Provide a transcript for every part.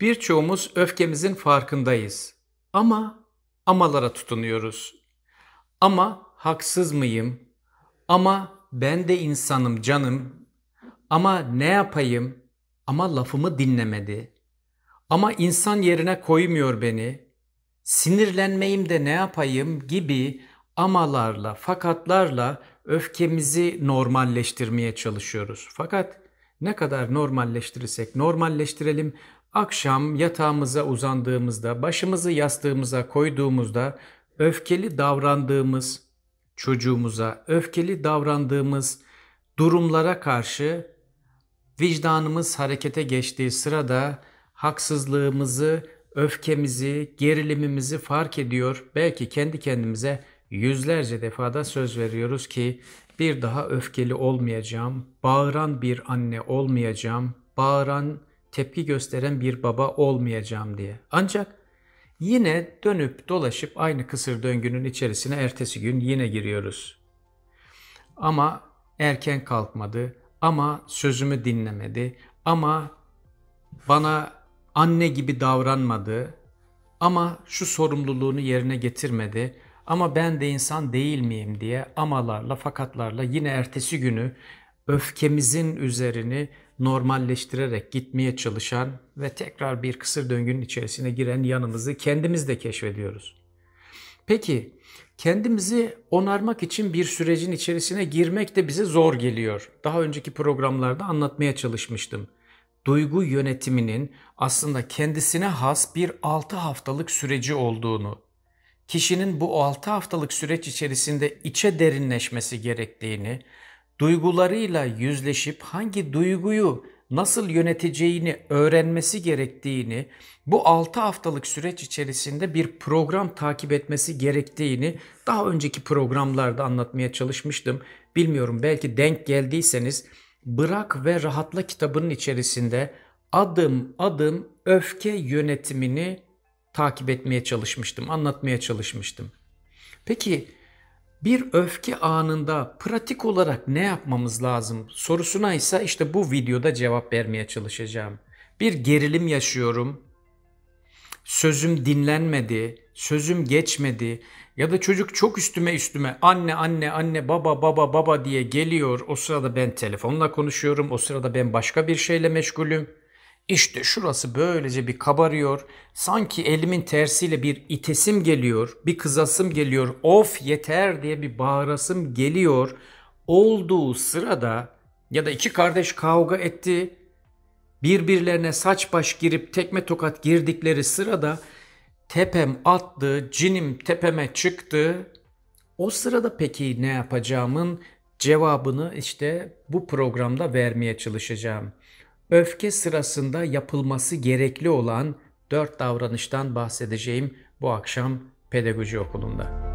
Birçoğumuz öfkemizin farkındayız. Ama amalara tutunuyoruz. Ama haksız mıyım? Ama ben de insanım canım. Ama ne yapayım? Ama lafımı dinlemedi. Ama insan yerine koymuyor beni. Sinirlenmeyim de ne yapayım gibi amalarla, fakatlarla öfkemizi normalleştirmeye çalışıyoruz. Fakat ne kadar normalleştirirsek normalleştirelim, akşam yatağımıza uzandığımızda, başımızı yastığımıza koyduğumuzda öfkeli davrandığımız çocuğumuza, öfkeli davrandığımız durumlara karşı vicdanımız harekete geçtiği sırada haksızlığımızı, öfkemizi, gerilimimizi fark ediyor. Belki kendi kendimize yüzlerce defada söz veriyoruz ki bir daha öfkeli olmayacağım, bağıran bir anne olmayacağım, bağıran, tepki gösteren bir baba olmayacağım diye. Ancak yine dönüp dolaşıp aynı kısır döngünün içerisine ertesi gün yine giriyoruz. Ama erken kalkmadı, ama sözümü dinlemedi, ama bana anne gibi davranmadı, ama şu sorumluluğunu yerine getirmedi, ama ben de insan değil miyim diye amalarla fakatlarla yine ertesi günü öfkemizin üzerini normalleştirerek gitmeye çalışan ve tekrar bir kısır döngünün içerisine giren yanımızı kendimiz de keşfediyoruz. Peki kendimizi onarmak için bir sürecin içerisine girmek de bize zor geliyor. Daha önceki programlarda anlatmaya çalışmıştım. Duygu yönetiminin aslında kendisine has bir 6 haftalık süreci olduğunu kişinin bu 6 haftalık süreç içerisinde içe derinleşmesi gerektiğini, duygularıyla yüzleşip hangi duyguyu nasıl yöneteceğini öğrenmesi gerektiğini, bu 6 haftalık süreç içerisinde bir program takip etmesi gerektiğini daha önceki programlarda anlatmaya çalışmıştım. Bilmiyorum belki denk geldiyseniz Bırak ve Rahatla kitabının içerisinde adım adım öfke yönetimini takip etmeye çalışmıştım, anlatmaya çalışmıştım. Peki bir öfke anında pratik olarak ne yapmamız lazım sorusuna ise işte bu videoda cevap vermeye çalışacağım. Bir gerilim yaşıyorum. Sözüm dinlenmedi, sözüm geçmedi ya da çocuk çok üstüme üstüme anne anne anne baba baba baba diye geliyor. O sırada ben telefonla konuşuyorum. O sırada ben başka bir şeyle meşgulüm. İşte şurası böylece bir kabarıyor. Sanki elimin tersiyle bir itesim geliyor, bir kızasım geliyor. Of yeter diye bir bağırasım geliyor. Olduğu sırada ya da iki kardeş kavga etti. Birbirlerine saç baş girip tekme tokat girdikleri sırada tepem attı, cinim tepeme çıktı. O sırada peki ne yapacağımın cevabını işte bu programda vermeye çalışacağım.'' öfke sırasında yapılması gerekli olan dört davranıştan bahsedeceğim bu akşam pedagoji okulunda.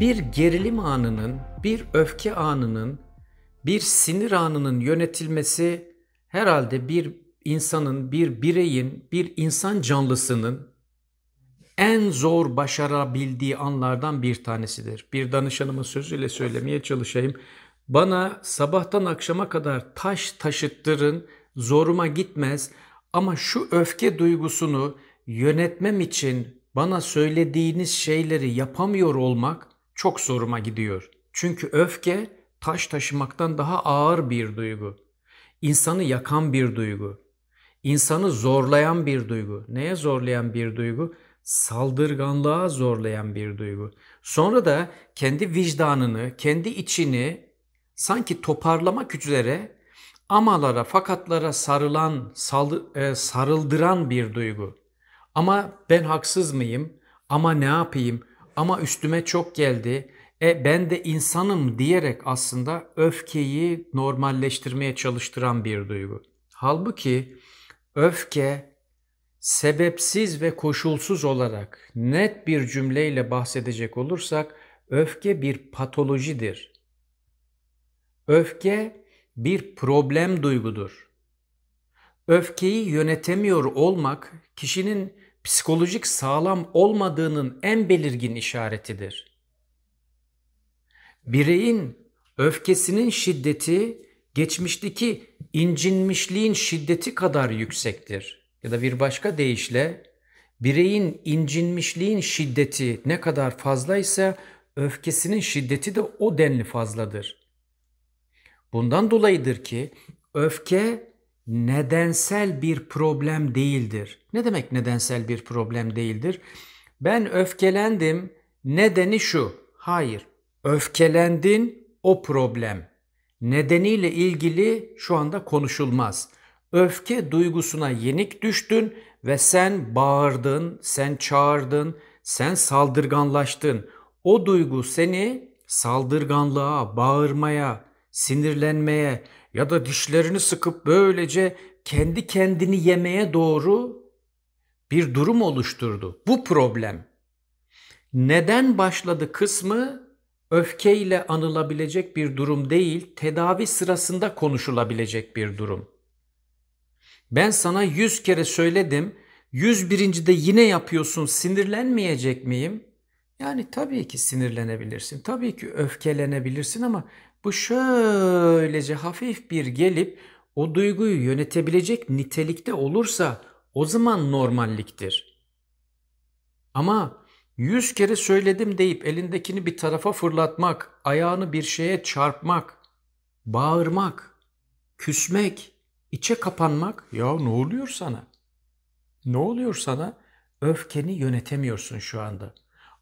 Bir gerilim anının, bir öfke anının, bir sinir anının yönetilmesi herhalde bir insanın, bir bireyin, bir insan canlısının en zor başarabildiği anlardan bir tanesidir. Bir danışanımın sözüyle söylemeye çalışayım. Bana sabahtan akşama kadar taş taşıttırın, zoruma gitmez ama şu öfke duygusunu yönetmem için bana söylediğiniz şeyleri yapamıyor olmak çok zoruma gidiyor. Çünkü öfke taş taşımaktan daha ağır bir duygu. İnsanı yakan bir duygu. İnsanı zorlayan bir duygu. Neye zorlayan bir duygu? saldırganlığa zorlayan bir duygu. Sonra da kendi vicdanını, kendi içini sanki toparlamak üzere amalara, fakatlara sarılan, e, sarıldıran bir duygu. Ama ben haksız mıyım? Ama ne yapayım? Ama üstüme çok geldi. E ben de insanım diyerek aslında öfkeyi normalleştirmeye çalıştıran bir duygu. Halbuki öfke sebepsiz ve koşulsuz olarak net bir cümleyle bahsedecek olursak öfke bir patolojidir. Öfke bir problem duygudur. Öfkeyi yönetemiyor olmak kişinin psikolojik sağlam olmadığının en belirgin işaretidir. Bireyin öfkesinin şiddeti geçmişteki incinmişliğin şiddeti kadar yüksektir. Ya da bir başka deyişle bireyin incinmişliğin şiddeti ne kadar fazla ise öfkesinin şiddeti de o denli fazladır. Bundan dolayıdır ki öfke nedensel bir problem değildir. Ne demek nedensel bir problem değildir? Ben öfkelendim, nedeni şu. Hayır, öfkelendin o problem. Nedeniyle ilgili şu anda konuşulmaz.'' Öfke duygusuna yenik düştün ve sen bağırdın, sen çağırdın, sen saldırganlaştın. O duygu seni saldırganlığa, bağırmaya, sinirlenmeye ya da dişlerini sıkıp böylece kendi kendini yemeye doğru bir durum oluşturdu. Bu problem. Neden başladı kısmı öfkeyle anılabilecek bir durum değil, tedavi sırasında konuşulabilecek bir durum. Ben sana yüz kere söyledim. Yüz birincide yine yapıyorsun. Sinirlenmeyecek miyim? Yani tabii ki sinirlenebilirsin. Tabii ki öfkelenebilirsin ama bu şöylece hafif bir gelip o duyguyu yönetebilecek nitelikte olursa o zaman normalliktir. Ama yüz kere söyledim deyip elindekini bir tarafa fırlatmak, ayağını bir şeye çarpmak, bağırmak, küsmek, İçe kapanmak ya ne oluyor sana? Ne oluyor sana? Öfkeni yönetemiyorsun şu anda.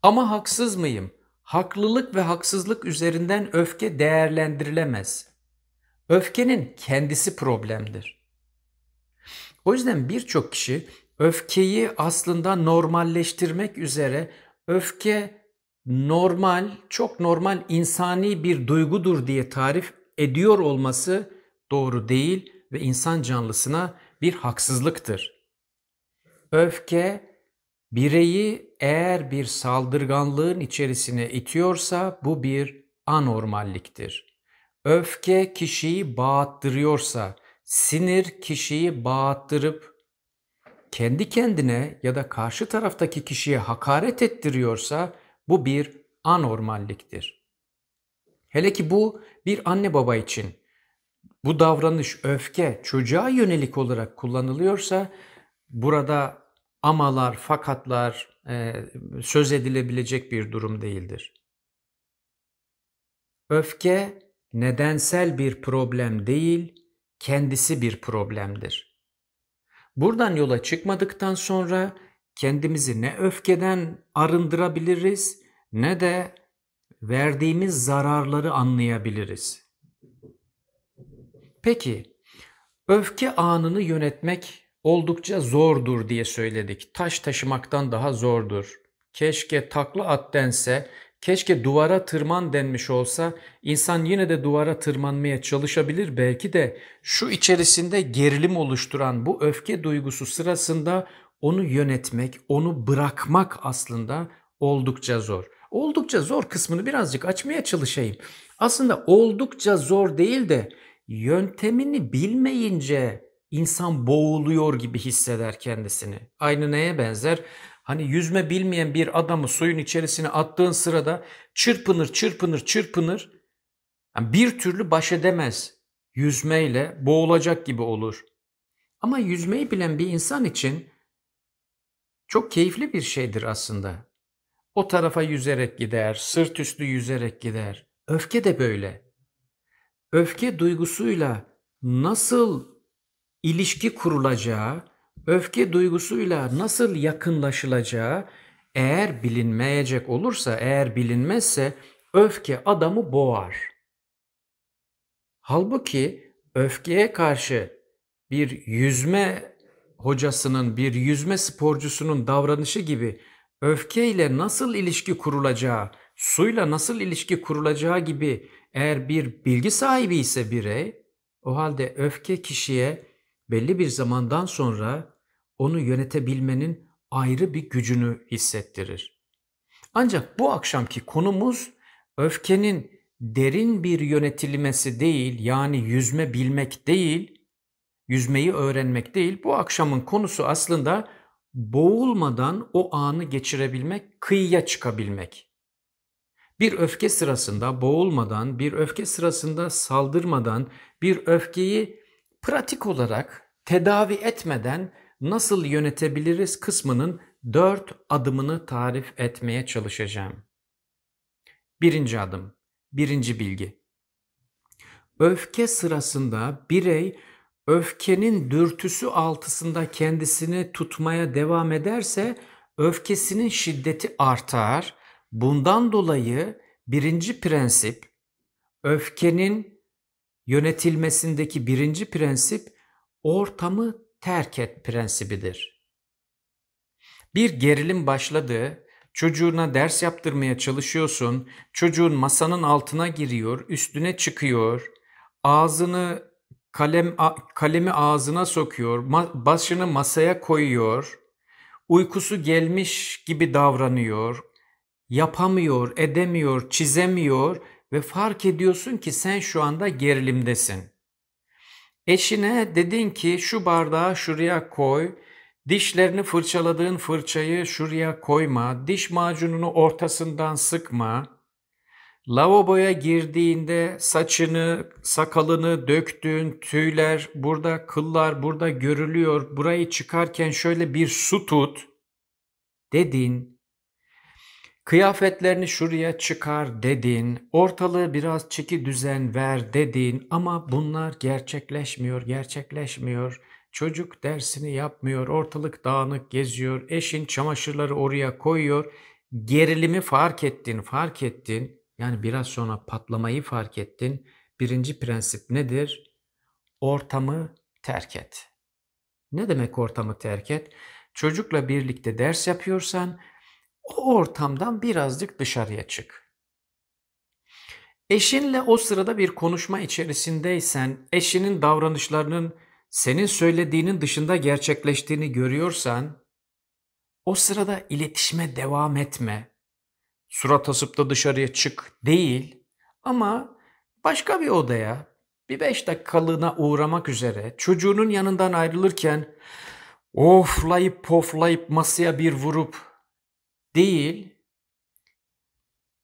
Ama haksız mıyım? Haklılık ve haksızlık üzerinden öfke değerlendirilemez. Öfkenin kendisi problemdir. O yüzden birçok kişi öfkeyi aslında normalleştirmek üzere öfke normal, çok normal insani bir duygudur diye tarif ediyor olması doğru değil ve insan canlısına bir haksızlıktır. Öfke bireyi eğer bir saldırganlığın içerisine itiyorsa bu bir anormalliktir. Öfke kişiyi bağıttırıyorsa, sinir kişiyi bağıttırıp kendi kendine ya da karşı taraftaki kişiye hakaret ettiriyorsa bu bir anormalliktir. Hele ki bu bir anne baba için bu davranış öfke çocuğa yönelik olarak kullanılıyorsa burada amalar, fakatlar e, söz edilebilecek bir durum değildir. Öfke nedensel bir problem değil, kendisi bir problemdir. Buradan yola çıkmadıktan sonra kendimizi ne öfkeden arındırabiliriz ne de verdiğimiz zararları anlayabiliriz. Peki öfke anını yönetmek oldukça zordur diye söyledik. Taş taşımaktan daha zordur. Keşke takla at dense, keşke duvara tırman denmiş olsa insan yine de duvara tırmanmaya çalışabilir. Belki de şu içerisinde gerilim oluşturan bu öfke duygusu sırasında onu yönetmek, onu bırakmak aslında oldukça zor. Oldukça zor kısmını birazcık açmaya çalışayım. Aslında oldukça zor değil de yöntemini bilmeyince insan boğuluyor gibi hisseder kendisini. Aynı neye benzer? Hani yüzme bilmeyen bir adamı suyun içerisine attığın sırada çırpınır, çırpınır, çırpınır. Yani bir türlü baş edemez. Yüzmeyle boğulacak gibi olur. Ama yüzmeyi bilen bir insan için çok keyifli bir şeydir aslında. O tarafa yüzerek gider, sırt üstü yüzerek gider. Öfke de böyle öfke duygusuyla nasıl ilişki kurulacağı, öfke duygusuyla nasıl yakınlaşılacağı eğer bilinmeyecek olursa, eğer bilinmezse öfke adamı boğar. Halbuki öfkeye karşı bir yüzme hocasının, bir yüzme sporcusunun davranışı gibi öfkeyle nasıl ilişki kurulacağı, suyla nasıl ilişki kurulacağı gibi eğer bir bilgi sahibi ise birey, o halde öfke kişiye belli bir zamandan sonra onu yönetebilmenin ayrı bir gücünü hissettirir. Ancak bu akşamki konumuz öfkenin derin bir yönetilmesi değil, yani yüzme bilmek değil, yüzmeyi öğrenmek değil. Bu akşamın konusu aslında boğulmadan o anı geçirebilmek, kıyıya çıkabilmek bir öfke sırasında boğulmadan, bir öfke sırasında saldırmadan, bir öfkeyi pratik olarak tedavi etmeden nasıl yönetebiliriz kısmının dört adımını tarif etmeye çalışacağım. Birinci adım, birinci bilgi. Öfke sırasında birey öfkenin dürtüsü altısında kendisini tutmaya devam ederse öfkesinin şiddeti artar Bundan dolayı birinci prensip, öfkenin yönetilmesindeki birinci prensip ortamı terk et prensibidir. Bir gerilim başladı, çocuğuna ders yaptırmaya çalışıyorsun, çocuğun masanın altına giriyor, üstüne çıkıyor, ağzını kalem kalemi ağzına sokuyor, başını masaya koyuyor, uykusu gelmiş gibi davranıyor, yapamıyor, edemiyor, çizemiyor ve fark ediyorsun ki sen şu anda gerilimdesin. Eşine dedin ki şu bardağı şuraya koy, dişlerini fırçaladığın fırçayı şuraya koyma, diş macununu ortasından sıkma. Lavaboya girdiğinde saçını, sakalını döktüğün tüyler, burada kıllar, burada görülüyor. Burayı çıkarken şöyle bir su tut dedin Kıyafetlerini şuraya çıkar dedin, ortalığı biraz çeki düzen ver dedin ama bunlar gerçekleşmiyor, gerçekleşmiyor. Çocuk dersini yapmıyor, ortalık dağınık geziyor, eşin çamaşırları oraya koyuyor. Gerilimi fark ettin, fark ettin. Yani biraz sonra patlamayı fark ettin. Birinci prensip nedir? Ortamı terk et. Ne demek ortamı terk et? Çocukla birlikte ders yapıyorsan o ortamdan birazcık dışarıya çık. Eşinle o sırada bir konuşma içerisindeysen, eşinin davranışlarının senin söylediğinin dışında gerçekleştiğini görüyorsan, o sırada iletişime devam etme. Surat asıp da dışarıya çık değil ama başka bir odaya, bir beş dakikalığına uğramak üzere çocuğunun yanından ayrılırken oflayıp poflayıp masaya bir vurup değil,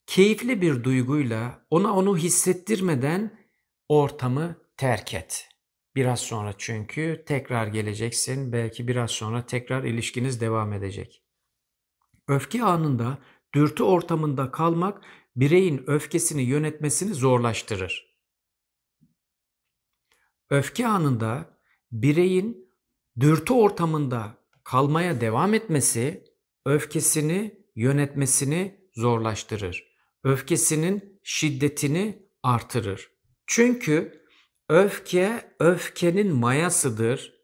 keyifli bir duyguyla ona onu hissettirmeden ortamı terk et. Biraz sonra çünkü tekrar geleceksin. Belki biraz sonra tekrar ilişkiniz devam edecek. Öfke anında dürtü ortamında kalmak bireyin öfkesini yönetmesini zorlaştırır. Öfke anında bireyin dürtü ortamında kalmaya devam etmesi öfkesini yönetmesini zorlaştırır. Öfkesinin şiddetini artırır. Çünkü öfke öfkenin mayasıdır.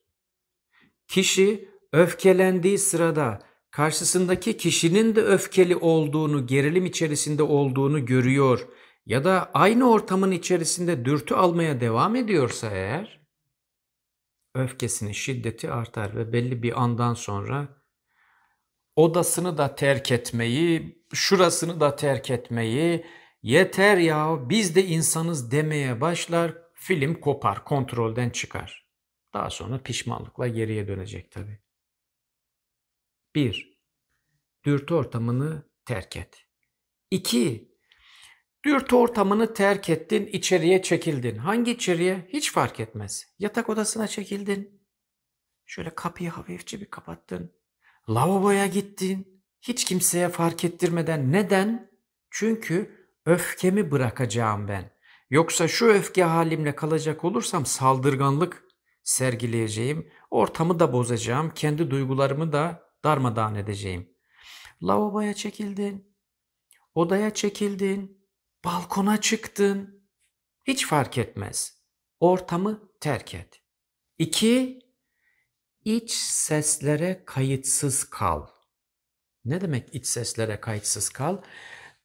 Kişi öfkelendiği sırada karşısındaki kişinin de öfkeli olduğunu, gerilim içerisinde olduğunu görüyor ya da aynı ortamın içerisinde dürtü almaya devam ediyorsa eğer öfkesinin şiddeti artar ve belli bir andan sonra odasını da terk etmeyi, şurasını da terk etmeyi, yeter ya biz de insanız demeye başlar, film kopar, kontrolden çıkar. Daha sonra pişmanlıkla geriye dönecek tabi. 1. Dürtü ortamını terk et. 2. Dürtü ortamını terk ettin, içeriye çekildin. Hangi içeriye? Hiç fark etmez. Yatak odasına çekildin. Şöyle kapıyı hafifçe bir kapattın. Lavaboya gittin. Hiç kimseye fark ettirmeden. Neden? Çünkü öfkemi bırakacağım ben. Yoksa şu öfke halimle kalacak olursam saldırganlık sergileyeceğim. Ortamı da bozacağım. Kendi duygularımı da darmadağın edeceğim. Lavaboya çekildin. Odaya çekildin. Balkona çıktın. Hiç fark etmez. Ortamı terk et. 2 İç seslere kayıtsız kal. Ne demek iç seslere kayıtsız kal?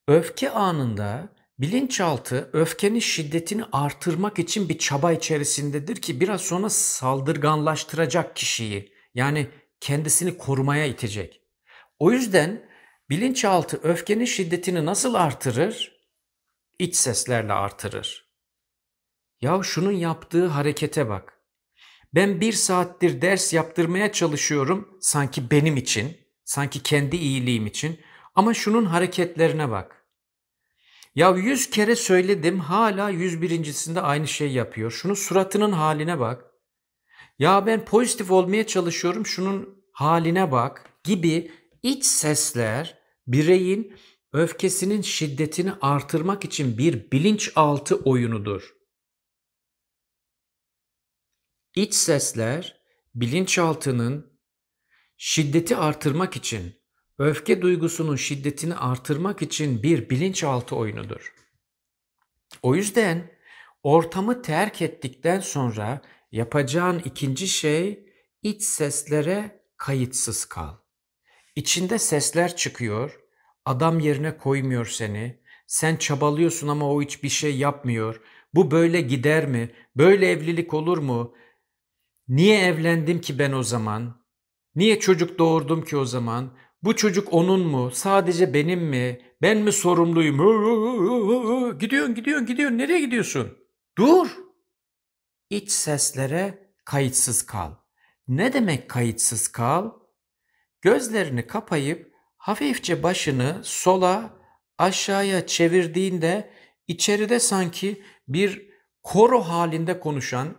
Öfke anında bilinçaltı öfkenin şiddetini artırmak için bir çaba içerisindedir ki biraz sonra saldırganlaştıracak kişiyi. Yani kendisini korumaya itecek. O yüzden bilinçaltı öfkenin şiddetini nasıl artırır? İç seslerle artırır. Ya şunun yaptığı harekete bak. Ben bir saattir ders yaptırmaya çalışıyorum sanki benim için, sanki kendi iyiliğim için ama şunun hareketlerine bak. Ya yüz kere söyledim hala yüz birincisinde aynı şey yapıyor. Şunun suratının haline bak. Ya ben pozitif olmaya çalışıyorum şunun haline bak gibi iç sesler bireyin öfkesinin şiddetini artırmak için bir bilinçaltı oyunudur. İç sesler bilinçaltının şiddeti artırmak için, öfke duygusunun şiddetini artırmak için bir bilinçaltı oyunudur. O yüzden ortamı terk ettikten sonra yapacağın ikinci şey iç seslere kayıtsız kal. İçinde sesler çıkıyor, adam yerine koymuyor seni, sen çabalıyorsun ama o hiçbir şey yapmıyor. Bu böyle gider mi? Böyle evlilik olur mu? Niye evlendim ki ben o zaman? Niye çocuk doğurdum ki o zaman? Bu çocuk onun mu? Sadece benim mi? Ben mi sorumluyum? Gidiyorsun, gidiyorsun, gidiyorsun. Nereye gidiyorsun? Dur. İç seslere kayıtsız kal. Ne demek kayıtsız kal? Gözlerini kapayıp hafifçe başını sola aşağıya çevirdiğinde içeride sanki bir koro halinde konuşan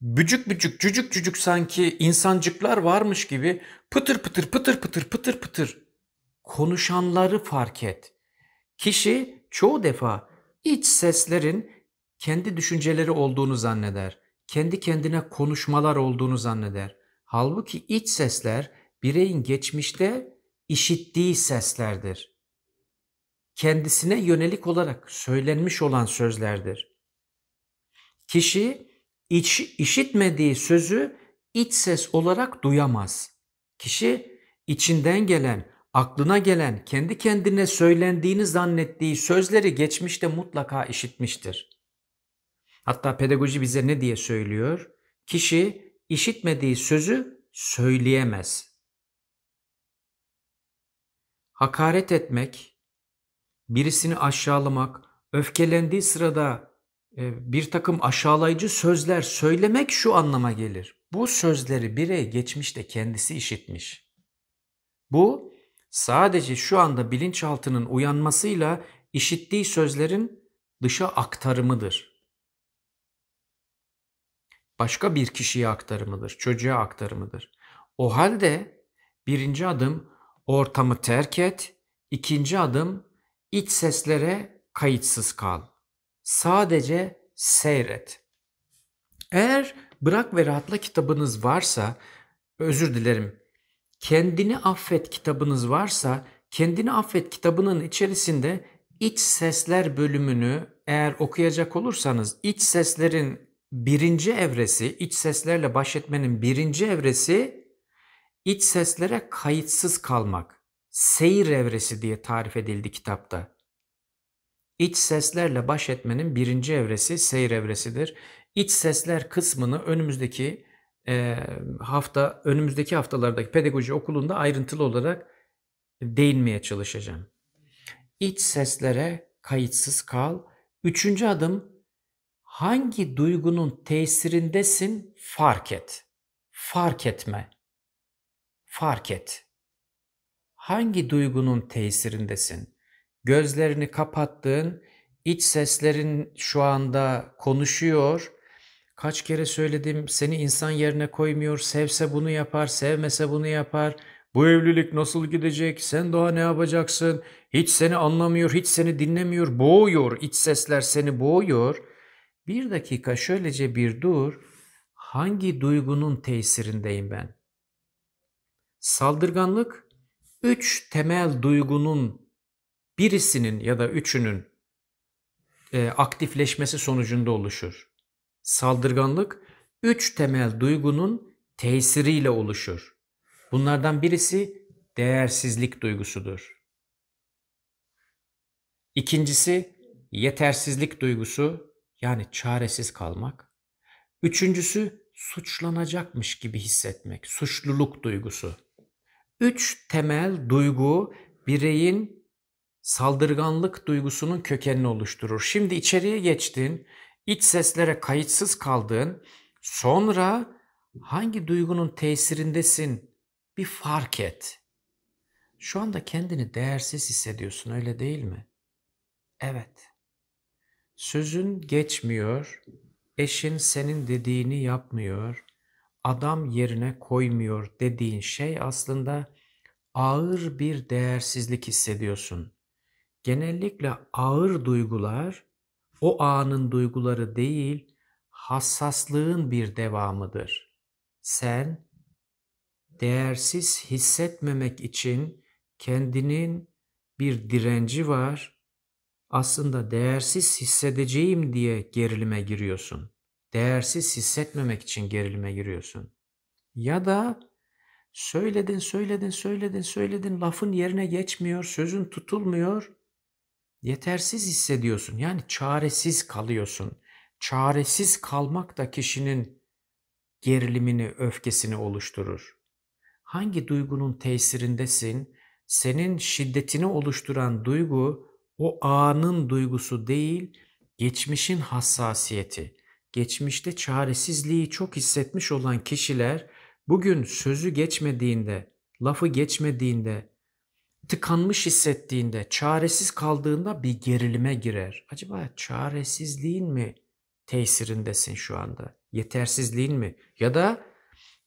Bücük bücük cücük cücük sanki insancıklar varmış gibi pıtır pıtır pıtır pıtır pıtır pıtır konuşanları fark et. Kişi çoğu defa iç seslerin kendi düşünceleri olduğunu zanneder. Kendi kendine konuşmalar olduğunu zanneder. Halbuki iç sesler bireyin geçmişte işittiği seslerdir. Kendisine yönelik olarak söylenmiş olan sözlerdir. Kişi iç, işitmediği sözü iç ses olarak duyamaz. Kişi içinden gelen, aklına gelen, kendi kendine söylendiğini zannettiği sözleri geçmişte mutlaka işitmiştir. Hatta pedagoji bize ne diye söylüyor? Kişi işitmediği sözü söyleyemez. Hakaret etmek, birisini aşağılamak, öfkelendiği sırada e, bir takım aşağılayıcı sözler söylemek şu anlama gelir. Bu sözleri birey geçmişte kendisi işitmiş. Bu sadece şu anda bilinçaltının uyanmasıyla işittiği sözlerin dışa aktarımıdır. Başka bir kişiye aktarımıdır, çocuğa aktarımıdır. O halde birinci adım ortamı terk et, ikinci adım iç seslere kayıtsız kal. Sadece seyret. Eğer Bırak ve Rahatla kitabınız varsa, özür dilerim. Kendini Affet kitabınız varsa, Kendini Affet kitabının içerisinde iç sesler bölümünü eğer okuyacak olursanız iç seslerin birinci evresi, iç seslerle baş etmenin birinci evresi iç seslere kayıtsız kalmak. Seyir evresi diye tarif edildi kitapta. İç seslerle baş etmenin birinci evresi seyir evresidir. İç sesler kısmını önümüzdeki e, hafta, önümüzdeki haftalardaki pedagoji okulunda ayrıntılı olarak değinmeye çalışacağım. İç seslere kayıtsız kal. Üçüncü adım hangi duygunun tesirindesin fark et. Fark etme. Fark et. Hangi duygunun tesirindesin? Gözlerini kapattığın iç seslerin şu anda konuşuyor. Kaç kere söyledim seni insan yerine koymuyor. Sevse bunu yapar, sevmese bunu yapar. Bu evlilik nasıl gidecek? Sen Doğa ne yapacaksın? Hiç seni anlamıyor, hiç seni dinlemiyor. Boğuyor, iç sesler seni boğuyor. Bir dakika şöylece bir dur. Hangi duygunun tesirindeyim ben? Saldırganlık üç temel duygunun birisinin ya da üçünün e, aktifleşmesi sonucunda oluşur. Saldırganlık üç temel duygunun tesiriyle oluşur. Bunlardan birisi değersizlik duygusudur. İkincisi yetersizlik duygusu yani çaresiz kalmak. Üçüncüsü suçlanacakmış gibi hissetmek, suçluluk duygusu. Üç temel duygu bireyin saldırganlık duygusunun kökenini oluşturur. Şimdi içeriye geçtin, iç seslere kayıtsız kaldın, sonra hangi duygunun tesirindesin bir fark et. Şu anda kendini değersiz hissediyorsun öyle değil mi? Evet. Sözün geçmiyor, eşin senin dediğini yapmıyor, adam yerine koymuyor dediğin şey aslında ağır bir değersizlik hissediyorsun genellikle ağır duygular o anın duyguları değil, hassaslığın bir devamıdır. Sen değersiz hissetmemek için kendinin bir direnci var. Aslında değersiz hissedeceğim diye gerilime giriyorsun. Değersiz hissetmemek için gerilime giriyorsun. Ya da söyledin, söyledin, söyledin, söyledin, lafın yerine geçmiyor, sözün tutulmuyor yetersiz hissediyorsun. Yani çaresiz kalıyorsun. Çaresiz kalmak da kişinin gerilimini, öfkesini oluşturur. Hangi duygunun tesirindesin? Senin şiddetini oluşturan duygu o anın duygusu değil, geçmişin hassasiyeti. Geçmişte çaresizliği çok hissetmiş olan kişiler bugün sözü geçmediğinde, lafı geçmediğinde, tıkanmış hissettiğinde, çaresiz kaldığında bir gerilime girer. Acaba çaresizliğin mi tesirindesin şu anda? Yetersizliğin mi? Ya da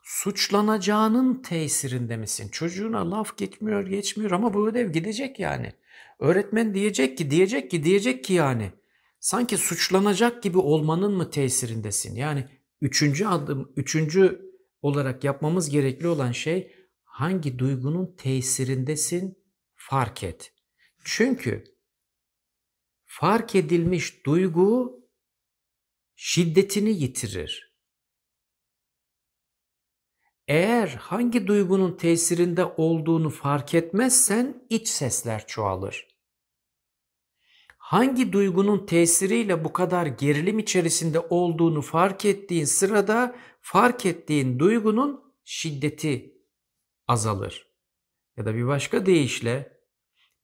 suçlanacağının tesirinde misin? Çocuğuna laf geçmiyor geçmiyor ama bu ödev gidecek yani. Öğretmen diyecek ki, diyecek ki, diyecek ki yani. Sanki suçlanacak gibi olmanın mı tesirindesin? Yani üçüncü adım, üçüncü olarak yapmamız gerekli olan şey hangi duygunun tesirindesin fark et. Çünkü fark edilmiş duygu şiddetini yitirir. Eğer hangi duygunun tesirinde olduğunu fark etmezsen iç sesler çoğalır. Hangi duygunun tesiriyle bu kadar gerilim içerisinde olduğunu fark ettiğin sırada fark ettiğin duygunun şiddeti azalır. Ya da bir başka deyişle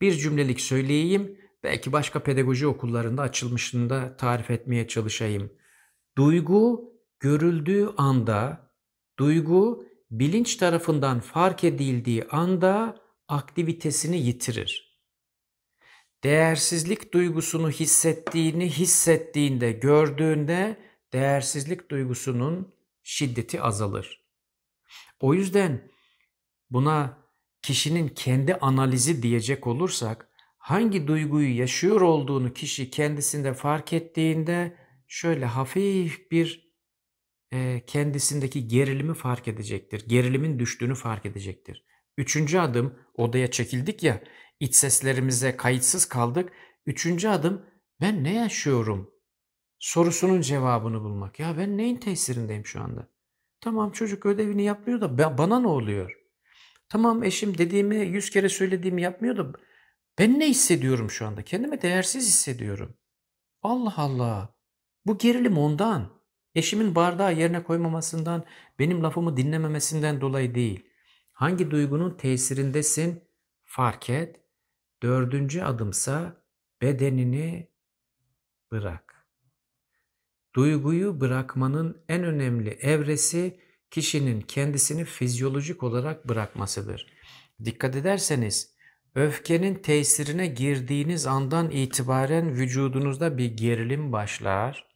bir cümlelik söyleyeyim. Belki başka pedagoji okullarında açılmışında tarif etmeye çalışayım. Duygu görüldüğü anda, duygu bilinç tarafından fark edildiği anda aktivitesini yitirir. Değersizlik duygusunu hissettiğini hissettiğinde, gördüğünde değersizlik duygusunun şiddeti azalır. O yüzden buna kişinin kendi analizi diyecek olursak hangi duyguyu yaşıyor olduğunu kişi kendisinde fark ettiğinde şöyle hafif bir e, kendisindeki gerilimi fark edecektir. Gerilimin düştüğünü fark edecektir. Üçüncü adım odaya çekildik ya iç seslerimize kayıtsız kaldık. Üçüncü adım ben ne yaşıyorum sorusunun cevabını bulmak. Ya ben neyin tesirindeyim şu anda? Tamam çocuk ödevini yapmıyor da bana ne oluyor? Tamam eşim dediğimi yüz kere söylediğimi yapmıyordum. Ben ne hissediyorum şu anda? Kendimi değersiz hissediyorum. Allah Allah. Bu gerilim ondan. Eşimin bardağı yerine koymamasından, benim lafımı dinlememesinden dolayı değil. Hangi duygunun tesirindesin? Fark et. Dördüncü adımsa bedenini bırak. Duyguyu bırakmanın en önemli evresi kişinin kendisini fizyolojik olarak bırakmasıdır. Dikkat ederseniz öfkenin tesirine girdiğiniz andan itibaren vücudunuzda bir gerilim başlar.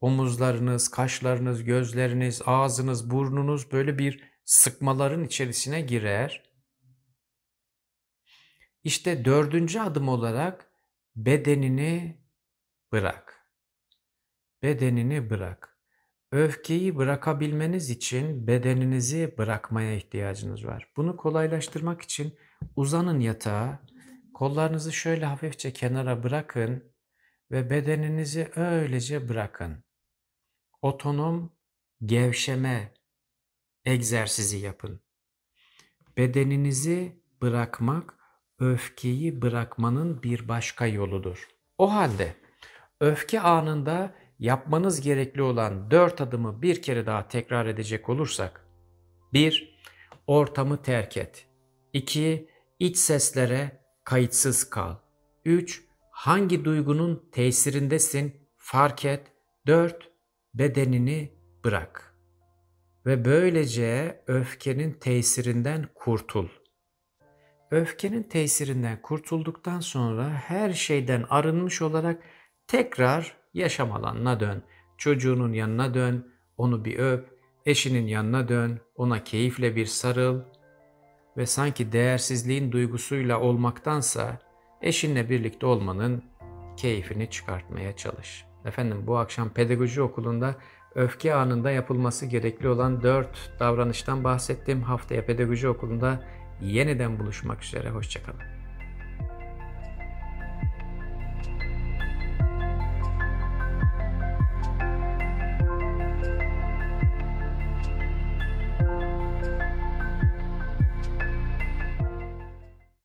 Omuzlarınız, kaşlarınız, gözleriniz, ağzınız, burnunuz böyle bir sıkmaların içerisine girer. İşte dördüncü adım olarak bedenini bırak. Bedenini bırak. Öfkeyi bırakabilmeniz için bedeninizi bırakmaya ihtiyacınız var. Bunu kolaylaştırmak için uzanın yatağa, kollarınızı şöyle hafifçe kenara bırakın ve bedeninizi öylece bırakın. Otonom gevşeme egzersizi yapın. Bedeninizi bırakmak öfkeyi bırakmanın bir başka yoludur. O halde öfke anında yapmanız gerekli olan dört adımı bir kere daha tekrar edecek olursak 1. Ortamı terk et. 2. İç seslere kayıtsız kal. 3. Hangi duygunun tesirindesin fark et. 4. Bedenini bırak. Ve böylece öfkenin tesirinden kurtul. Öfkenin tesirinden kurtulduktan sonra her şeyden arınmış olarak tekrar Yaşam alanına dön. Çocuğunun yanına dön, onu bir öp. Eşinin yanına dön, ona keyifle bir sarıl. Ve sanki değersizliğin duygusuyla olmaktansa eşinle birlikte olmanın keyfini çıkartmaya çalış. Efendim bu akşam pedagoji okulunda öfke anında yapılması gerekli olan 4 davranıştan bahsettim. Haftaya pedagoji okulunda yeniden buluşmak üzere. Hoşçakalın.